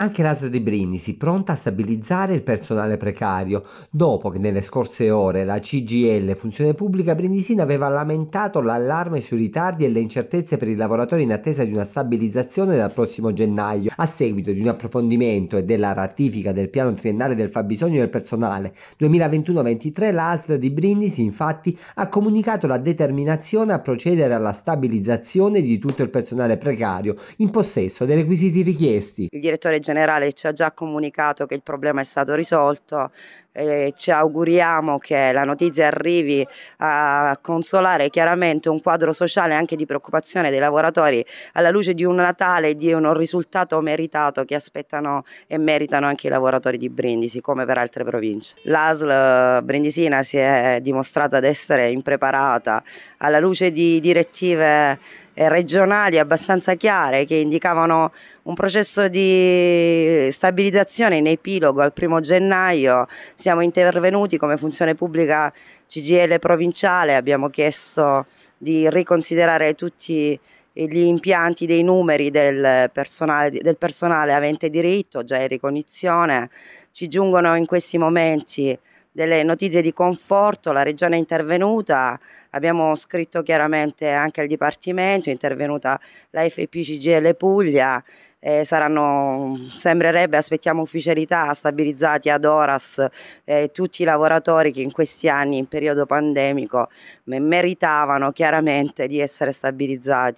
Anche l'ASL di Brindisi pronta a stabilizzare il personale precario, dopo che nelle scorse ore la CGL Funzione Pubblica Brindisina aveva lamentato l'allarme sui ritardi e le incertezze per i lavoratori in attesa di una stabilizzazione dal prossimo gennaio, a seguito di un approfondimento e della ratifica del piano triennale del fabbisogno del personale 2021-23, l'ASL di Brindisi infatti ha comunicato la determinazione a procedere alla stabilizzazione di tutto il personale precario in possesso dei requisiti richiesti. Il direttore generale ci ha già comunicato che il problema è stato risolto, eh, ci auguriamo che la notizia arrivi a consolare chiaramente un quadro sociale anche di preoccupazione dei lavoratori alla luce di un Natale e di un risultato meritato che aspettano e meritano anche i lavoratori di Brindisi come per altre province. L'ASL eh, brindisina si è dimostrata ad essere impreparata alla luce di direttive eh, regionali abbastanza chiare che indicavano un processo di stabilizzazione in epilogo al primo gennaio. Siamo intervenuti come funzione pubblica CGL provinciale, abbiamo chiesto di riconsiderare tutti gli impianti dei numeri del personale, del personale avente diritto, già in ricognizione. Ci giungono in questi momenti delle notizie di conforto, la Regione è intervenuta, abbiamo scritto chiaramente anche il Dipartimento, è intervenuta la FPCGL Puglia, eh, saranno, sembrerebbe, aspettiamo ufficialità, stabilizzati ad Oras eh, tutti i lavoratori che in questi anni, in periodo pandemico, meritavano chiaramente di essere stabilizzati.